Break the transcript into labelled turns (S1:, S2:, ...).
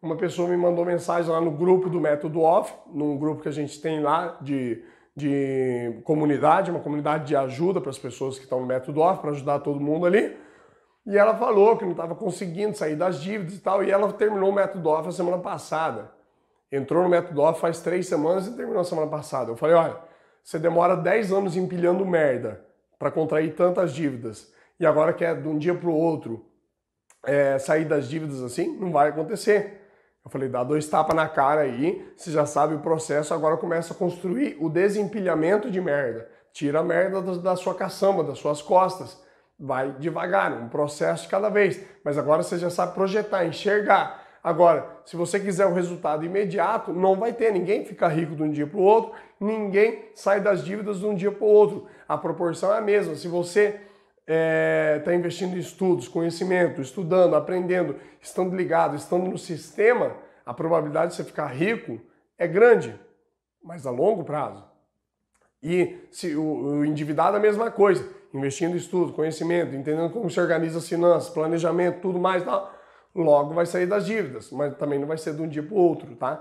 S1: uma pessoa me mandou mensagem lá no grupo do Método Off, num grupo que a gente tem lá de, de comunidade, uma comunidade de ajuda para as pessoas que estão no Método Off, para ajudar todo mundo ali. E ela falou que não estava conseguindo sair das dívidas e tal, e ela terminou o Método Off a semana passada. Entrou no Método Off faz três semanas e terminou a semana passada. Eu falei, olha, você demora dez anos empilhando merda para contrair tantas dívidas, e agora quer é de um dia para o outro é, sair das dívidas assim, não vai acontecer. Eu falei, dá dois tapas na cara aí, você já sabe o processo, agora começa a construir o desempilhamento de merda. Tira a merda da sua caçamba, das suas costas. Vai devagar, um processo de cada vez. Mas agora você já sabe projetar, enxergar. Agora, se você quiser o resultado imediato, não vai ter. Ninguém fica rico de um dia para o outro, ninguém sai das dívidas de um dia para o outro. A proporção é a mesma. Se você está é, tá investindo em estudos, conhecimento, estudando, aprendendo, estando ligado, estando no sistema, a probabilidade de você ficar rico é grande, mas a longo prazo. E se o, o endividado é a mesma coisa, investindo em estudo, conhecimento, entendendo como se organiza as finanças, planejamento, tudo mais, tá? logo vai sair das dívidas, mas também não vai ser de um dia para o outro, tá?